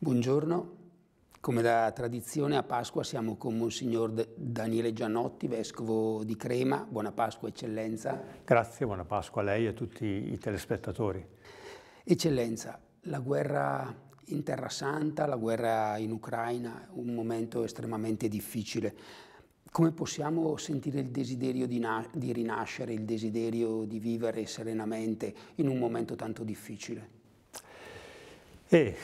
Buongiorno, come da tradizione a Pasqua siamo con Monsignor Daniele Giannotti, Vescovo di Crema. Buona Pasqua, Eccellenza. Grazie, buona Pasqua a lei e a tutti i telespettatori. Eccellenza, la guerra in Terra Santa, la guerra in Ucraina, un momento estremamente difficile. Come possiamo sentire il desiderio di, di rinascere, il desiderio di vivere serenamente in un momento tanto difficile? E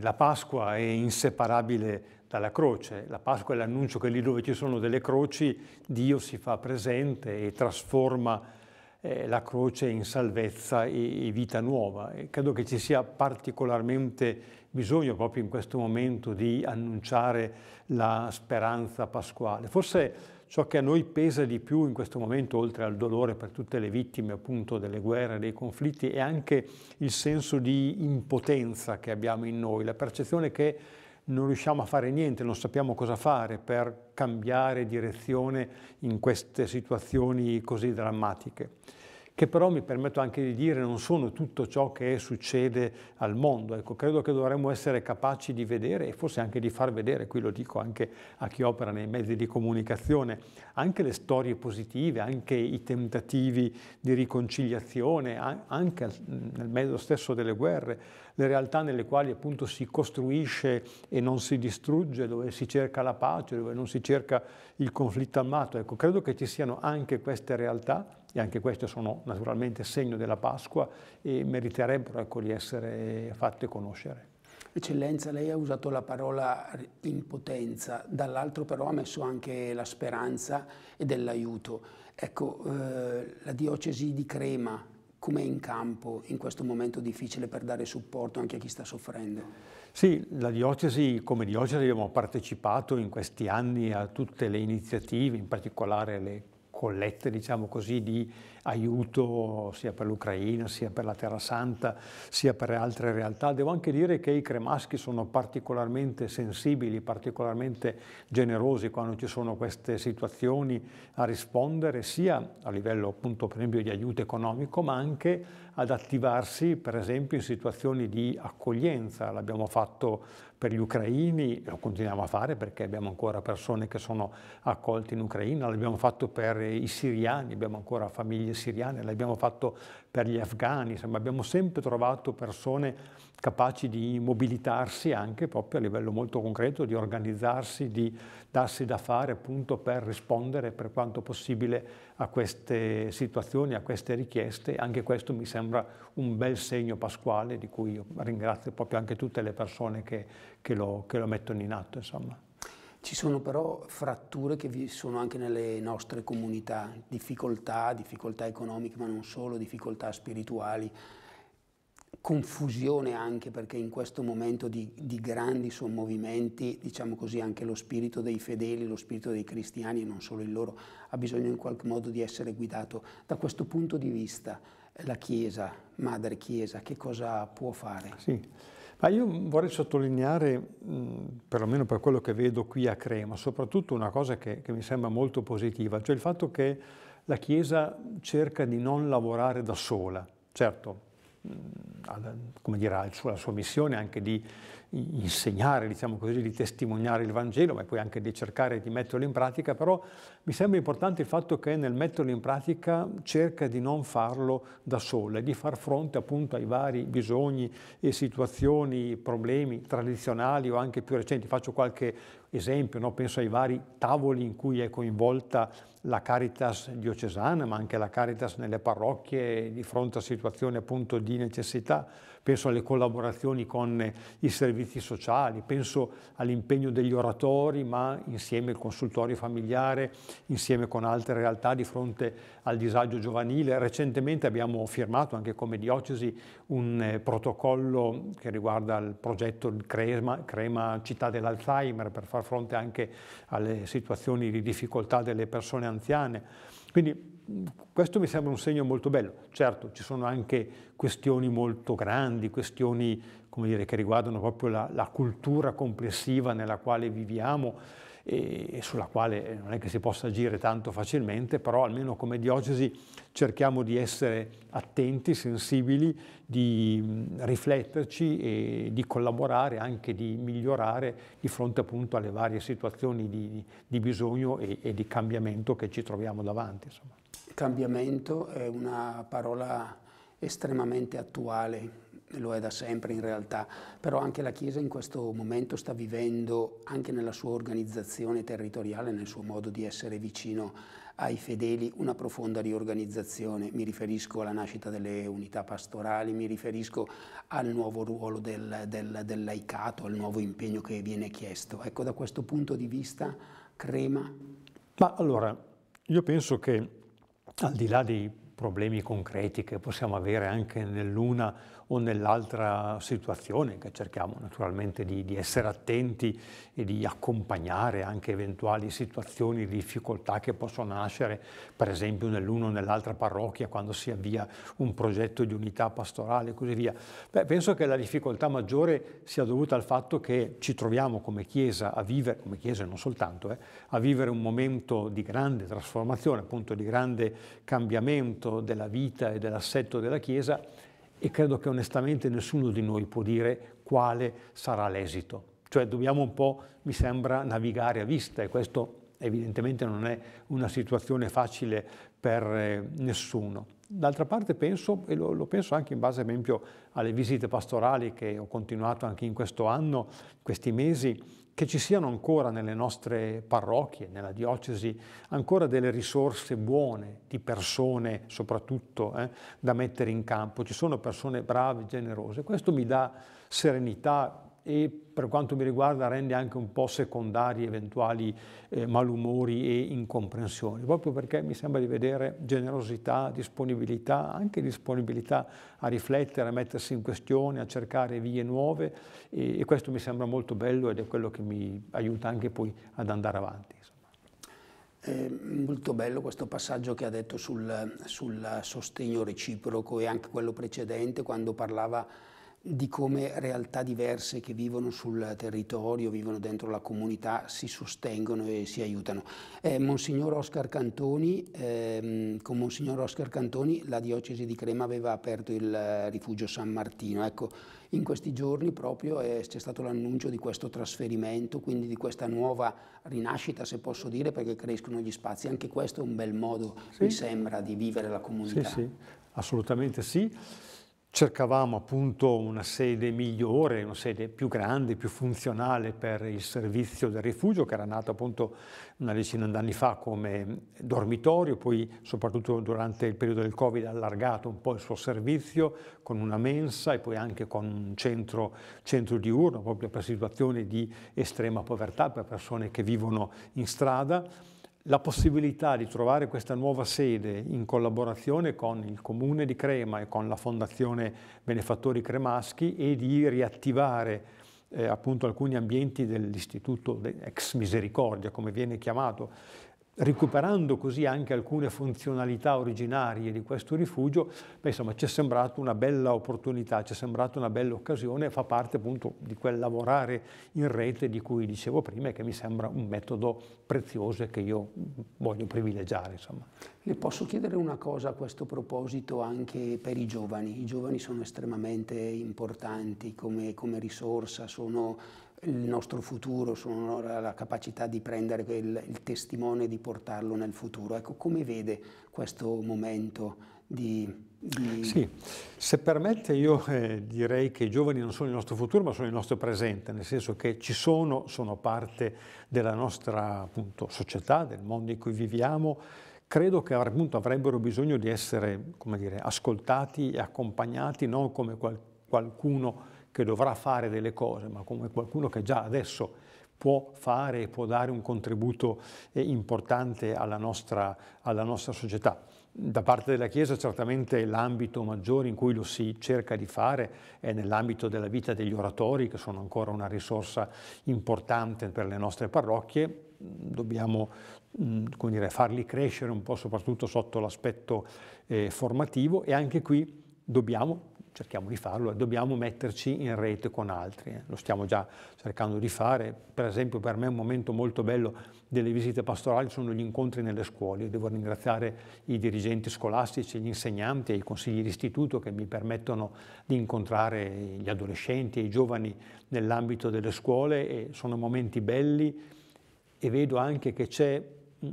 la Pasqua è inseparabile dalla croce. La Pasqua è l'annuncio che lì dove ci sono delle croci Dio si fa presente e trasforma eh, la croce in salvezza e, e vita nuova. E credo che ci sia particolarmente bisogno proprio in questo momento di annunciare la speranza pasquale. Forse ciò che a noi pesa di più in questo momento, oltre al dolore per tutte le vittime appunto delle guerre, dei conflitti, è anche il senso di impotenza che abbiamo in noi, la percezione che non riusciamo a fare niente, non sappiamo cosa fare per cambiare direzione in queste situazioni così drammatiche che però mi permetto anche di dire non sono tutto ciò che succede al mondo. Ecco, credo che dovremmo essere capaci di vedere e forse anche di far vedere, qui lo dico anche a chi opera nei mezzi di comunicazione, anche le storie positive, anche i tentativi di riconciliazione, anche nel mezzo stesso delle guerre, le realtà nelle quali appunto si costruisce e non si distrugge, dove si cerca la pace, dove non si cerca il conflitto armato. Ecco, credo che ci siano anche queste realtà e anche queste sono naturalmente segno della Pasqua e meriterebbero ecco, di essere fatte conoscere. Eccellenza, lei ha usato la parola impotenza, dall'altro però ha messo anche la speranza e dell'aiuto. Ecco, eh, la diocesi di Crema, come è in campo in questo momento difficile per dare supporto anche a chi sta soffrendo? Sì, la diocesi, come diocesi abbiamo partecipato in questi anni a tutte le iniziative, in particolare le collette, diciamo così, di aiuto sia per l'Ucraina, sia per la Terra Santa, sia per altre realtà. Devo anche dire che i cremaschi sono particolarmente sensibili, particolarmente generosi quando ci sono queste situazioni a rispondere, sia a livello appunto per esempio di aiuto economico, ma anche ad attivarsi per esempio in situazioni di accoglienza. L'abbiamo fatto per gli ucraini, lo continuiamo a fare perché abbiamo ancora persone che sono accolte in Ucraina, l'abbiamo fatto per i siriani, abbiamo ancora famiglie siriane, l'abbiamo fatto per gli afghani, insomma abbiamo sempre trovato persone capaci di mobilitarsi anche proprio a livello molto concreto, di organizzarsi, di darsi da fare appunto per rispondere per quanto possibile a queste situazioni, a queste richieste. Anche questo mi sembra un bel segno pasquale di cui ringrazio proprio anche tutte le persone che, che, lo, che lo, mettono in atto. Insomma. Ci sono però fratture che vi sono anche nelle nostre comunità, difficoltà, difficoltà economiche ma non solo, difficoltà spirituali confusione anche perché in questo momento di, di, grandi sommovimenti, diciamo così, anche lo spirito dei fedeli, lo spirito dei cristiani e non solo il loro, ha bisogno in qualche modo di essere guidato. Da questo punto di vista eh, la Chiesa, Madre Chiesa, che cosa può fare? Sì, ma io vorrei sottolineare, mh, perlomeno per quello che vedo qui a Crema, soprattutto una cosa che, che mi sembra molto positiva, cioè il fatto che la Chiesa cerca di non lavorare da sola. Certo, come dire, alla sua missione anche di insegnare, diciamo così, di testimoniare il Vangelo, ma poi anche di cercare di metterlo in pratica, però mi sembra importante il fatto che nel metterlo in pratica cerca di non farlo da sola, di far fronte appunto ai vari bisogni e situazioni, problemi tradizionali o anche più recenti. Faccio qualche esempio, no? penso ai vari tavoli in cui è coinvolta la Caritas diocesana, ma anche la Caritas nelle parrocchie di fronte a situazioni appunto di necessità penso alle collaborazioni con i servizi sociali, penso all'impegno degli oratori, ma insieme al consultorio familiare, insieme con altre realtà di fronte al disagio giovanile. Recentemente abbiamo firmato anche come diocesi un eh, protocollo che riguarda il progetto Crema, Crema Città dell'Alzheimer per far fronte anche alle situazioni di difficoltà delle persone anziane. Quindi questo mi sembra un segno molto bello. Certo, ci sono anche questioni molto grandi, questioni dire, che riguardano proprio la, la, cultura complessiva nella quale viviamo e, e, sulla quale non è che si possa agire tanto facilmente, però almeno come diocesi cerchiamo di essere attenti, sensibili, di rifletterci e di collaborare, anche di migliorare di fronte appunto alle varie situazioni di, di bisogno e, e, di cambiamento che ci troviamo davanti. Insomma cambiamento è una parola estremamente attuale, lo è da sempre in realtà, però anche la Chiesa in questo momento sta vivendo, anche nella sua organizzazione territoriale, nel suo modo di essere vicino ai fedeli, una profonda riorganizzazione. Mi riferisco alla nascita delle unità pastorali, mi riferisco al nuovo ruolo del, del, del laicato, al nuovo impegno che viene chiesto. Ecco, da questo punto di vista, Crema. Ma allora, io penso che al di là dei problemi concreti che possiamo avere anche nell'una o nell'altra situazione che cerchiamo naturalmente di, di, essere attenti e di accompagnare anche eventuali situazioni di difficoltà che possono nascere per esempio nell'uno o nell'altra parrocchia quando si avvia un progetto di unità pastorale e così via. Beh, penso che la difficoltà maggiore sia dovuta al fatto che ci troviamo come Chiesa a vivere, come Chiesa non soltanto, eh, a vivere un momento di grande trasformazione, appunto di grande cambiamento della vita e dell'assetto della Chiesa e credo che onestamente nessuno di noi può dire quale sarà l'esito. Cioè dobbiamo un po', mi sembra, navigare a vista e questo evidentemente non è una situazione facile per eh, nessuno. D'altra parte penso, e lo, lo, penso anche in base ad esempio alle visite pastorali che ho continuato anche in questo anno, questi mesi, che ci siano ancora nelle nostre parrocchie, nella diocesi, ancora delle risorse buone di persone soprattutto eh, da mettere in campo. Ci sono persone brave, generose. Questo mi dà serenità, e per quanto mi riguarda rende anche un po' secondari eventuali eh, malumori e incomprensioni, proprio perché mi sembra di vedere generosità, disponibilità, anche disponibilità a riflettere, a mettersi in questione, a cercare vie nuove e, e questo mi sembra molto bello ed è quello che mi aiuta anche poi ad andare avanti. Eh, molto bello questo passaggio che ha detto sul, sul sostegno reciproco e anche quello precedente quando parlava di come realtà diverse che vivono sul territorio, vivono dentro la comunità, si sostengono e si aiutano. Eh, Monsignor Oscar Cantoni, ehm, con Monsignor Oscar Cantoni la diocesi di Crema aveva aperto il eh, rifugio San Martino. Ecco, in questi giorni proprio eh, c'è stato l'annuncio di questo trasferimento, quindi di questa nuova rinascita, se posso dire, perché crescono gli spazi. Anche questo è un bel modo, sì. mi sembra, di vivere la comunità. Sì, sì, assolutamente sì cercavamo appunto una sede migliore, una sede più grande, più funzionale per il servizio del rifugio che era nato appunto una decina d'anni fa come dormitorio, poi soprattutto durante il periodo del Covid ha allargato un po' il suo servizio con una mensa e poi anche con un centro, centro diurno proprio per situazioni di estrema povertà, per persone che vivono in strada la possibilità di trovare questa nuova sede in collaborazione con il Comune di Crema e con la Fondazione Benefattori Cremaschi e di riattivare eh, appunto alcuni ambienti dell'Istituto ex Misericordia, come viene chiamato, recuperando così anche alcune funzionalità originarie di questo rifugio, beh, insomma ci è sembrato una bella opportunità, ci è sembrata una bella occasione, fa parte appunto di quel lavorare in rete di cui dicevo prima e che mi sembra un metodo prezioso e che io voglio privilegiare. Insomma. Le posso chiedere una cosa a questo proposito anche per i giovani? I giovani sono estremamente importanti come, come risorsa, sono il nostro futuro, sono la capacità di prendere il, il testimone e di portarlo nel futuro. Ecco, come vede questo momento di, di... Sì, se permette io eh, direi che i giovani non sono il nostro futuro ma sono il nostro presente, nel senso che ci sono, sono parte della nostra appunto, società, del mondo in cui viviamo, credo che appunto, avrebbero bisogno di essere dire, ascoltati e accompagnati, non come qual qualcuno che dovrà fare delle cose, ma come qualcuno che già adesso può fare e può dare un contributo eh, importante alla nostra, alla nostra società. Da parte della Chiesa certamente l'ambito maggiore in cui lo si cerca di fare è nell'ambito della vita degli oratori, che sono ancora una risorsa importante per le nostre parrocchie. Dobbiamo mm, dire, farli crescere un po' soprattutto sotto l'aspetto eh, formativo e anche qui dobbiamo cerchiamo di farlo dobbiamo metterci in rete con altri. Eh. Lo stiamo già cercando di fare. Per esempio per me un momento molto bello delle visite pastorali sono gli incontri nelle scuole. Io devo ringraziare i dirigenti scolastici, gli insegnanti e i consigli di istituto che mi permettono di incontrare gli adolescenti e i giovani nell'ambito delle scuole e sono momenti belli e vedo anche che c'è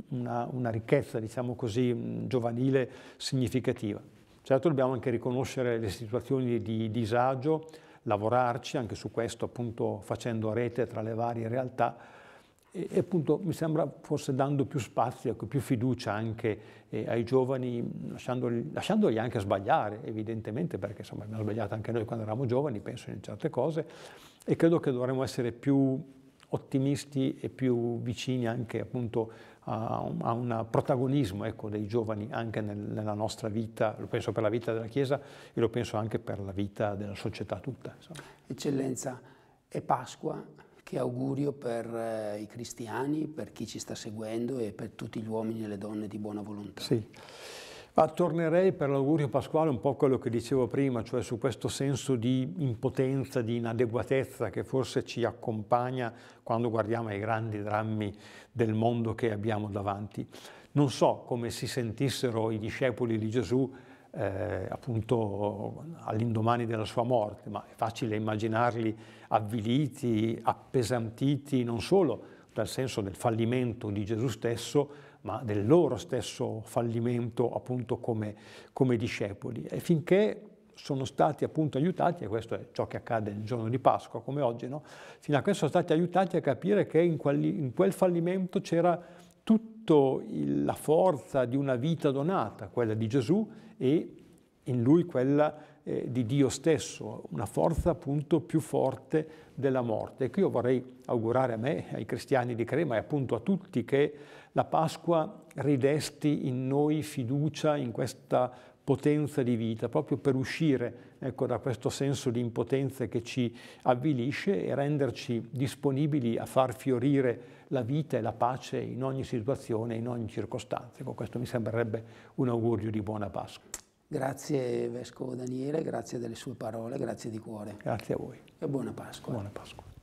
una, una, ricchezza, diciamo così, giovanile significativa. Certo dobbiamo anche riconoscere le situazioni di disagio, lavorarci anche su questo appunto facendo rete tra le varie realtà e, e appunto mi sembra forse dando più spazio, ecco, più fiducia anche eh, ai giovani, lasciandoli, lasciandoli, anche sbagliare evidentemente perché insomma abbiamo sbagliato anche noi quando eravamo giovani, penso in certe cose e credo che dovremmo essere più ottimisti e più vicini anche appunto a un, a un protagonismo ecco, dei giovani anche nel, nella nostra vita, lo penso per la vita della Chiesa e lo penso anche per la vita della società tutta. Insomma. Eccellenza, è Pasqua, che augurio per eh, i cristiani, per chi ci sta seguendo e per tutti gli uomini e le donne di buona volontà. Sì. Ma tornerei per l'augurio pasquale un po' a quello che dicevo prima, cioè su questo senso di impotenza, di inadeguatezza che forse ci accompagna quando guardiamo ai grandi drammi del mondo che abbiamo davanti. Non so come si sentissero i discepoli di Gesù eh, appunto all'indomani della sua morte, ma è facile immaginarli avviliti, appesantiti non solo dal senso del fallimento di Gesù stesso, ma del loro stesso fallimento appunto come, come discepoli. E finché sono stati appunto aiutati, e questo è ciò che accade il giorno di Pasqua come oggi, no? fino a questo sono stati aiutati a capire che in, quelli, in quel fallimento c'era tutta la forza di una vita donata, quella di Gesù e in lui quella eh, di Dio stesso, una forza appunto più forte della morte. E qui io vorrei augurare a me, ai cristiani di Crema e appunto a tutti che la Pasqua ridesti in noi fiducia in questa potenza di vita, proprio per uscire ecco, da questo senso di impotenza che ci avvilisce e renderci disponibili a far fiorire la vita e la pace in ogni situazione, in ogni circostanza. Ecco, questo mi sembrerebbe un augurio di buona Pasqua. Grazie Vescovo Daniele, grazie delle sue parole, grazie di cuore. Grazie a voi. E buona Pasqua. Buona Pasqua.